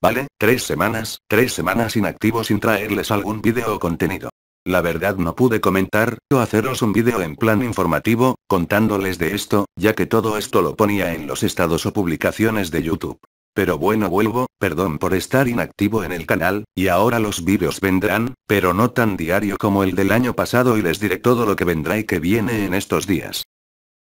Vale, tres semanas, tres semanas inactivo sin traerles algún vídeo o contenido. La verdad no pude comentar, o haceros un vídeo en plan informativo, contándoles de esto, ya que todo esto lo ponía en los estados o publicaciones de YouTube. Pero bueno vuelvo, perdón por estar inactivo en el canal, y ahora los vídeos vendrán, pero no tan diario como el del año pasado y les diré todo lo que vendrá y que viene en estos días.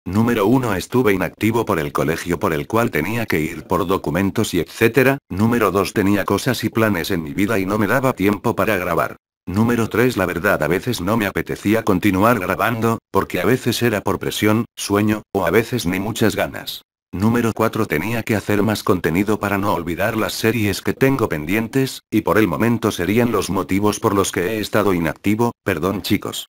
Número 1 estuve inactivo por el colegio por el cual tenía que ir por documentos y etcétera, Número 2 tenía cosas y planes en mi vida y no me daba tiempo para grabar. Número 3 La verdad a veces no me apetecía continuar grabando, porque a veces era por presión, sueño, o a veces ni muchas ganas. Número 4 Tenía que hacer más contenido para no olvidar las series que tengo pendientes, y por el momento serían los motivos por los que he estado inactivo, perdón chicos.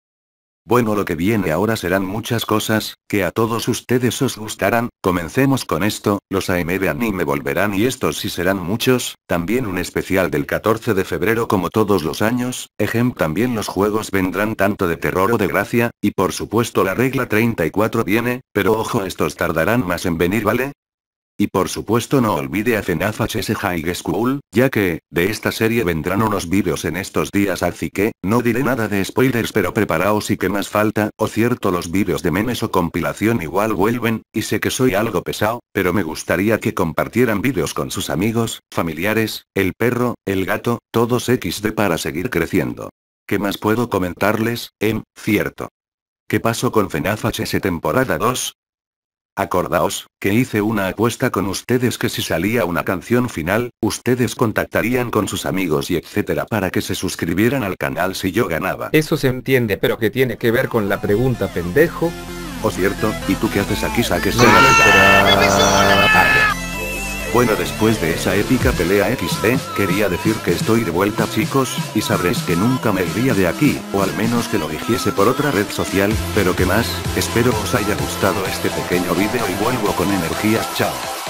Bueno, lo que viene ahora serán muchas cosas, que a todos ustedes os gustarán, comencemos con esto, los AM de anime volverán y estos sí serán muchos, también un especial del 14 de febrero como todos los años, ejem también los juegos vendrán tanto de terror o de gracia, y por supuesto la regla 34 viene, pero ojo estos tardarán más en venir vale, y por supuesto no olvide a FNAFHS High School, ya que, de esta serie vendrán unos vídeos en estos días así que, no diré nada de spoilers pero preparaos y que más falta, o cierto los vídeos de memes o compilación igual vuelven, y sé que soy algo pesado, pero me gustaría que compartieran vídeos con sus amigos, familiares, el perro, el gato, todos XD para seguir creciendo. ¿Qué más puedo comentarles, em, cierto? ¿Qué pasó con FNAF temporada 2? Acordaos, que hice una apuesta con ustedes que si salía una canción final, ustedes contactarían con sus amigos y etcétera para que se suscribieran al canal si yo ganaba. Eso se entiende pero que tiene que ver con la pregunta pendejo. O oh, cierto, ¿y tú qué haces aquí? Sáquese bueno después de esa épica pelea XD, quería decir que estoy de vuelta chicos, y sabréis que nunca me iría de aquí, o al menos que lo dijese por otra red social, pero que más, espero os haya gustado este pequeño vídeo y vuelvo con energías chao.